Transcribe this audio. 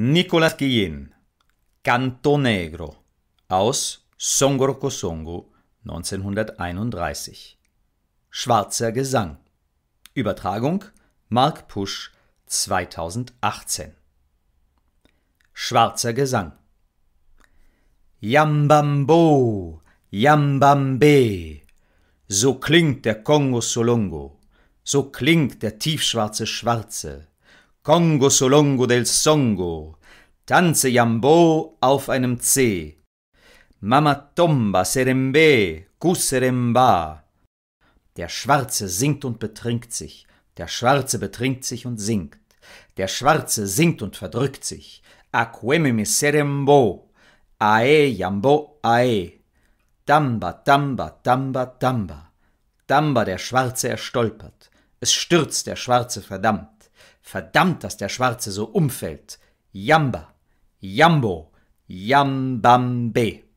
Nicolas Guillen, Canto Negro aus Songor Songo 1931. Schwarzer Gesang. Übertragung Mark Pusch 2018. Schwarzer Gesang. Yambambo, Yambambe. So klingt der Kongo Solongo, so klingt der tiefschwarze Schwarze Kongo Solongo del Songo, tanze Jambo auf einem C. Mama Tomba Serembe, Kuseremba. Der Schwarze singt und betrinkt sich, der Schwarze betrinkt sich und singt, der Schwarze singt und verdrückt sich. Aquemimi Serembo, Ae Jambo Ae. Tamba, Tamba, Tamba, Tamba. Tamba der Schwarze erstolpert, es stürzt der Schwarze verdammt. Verdammt, dass der Schwarze so umfällt. Jamba, Jambo, Jambambe.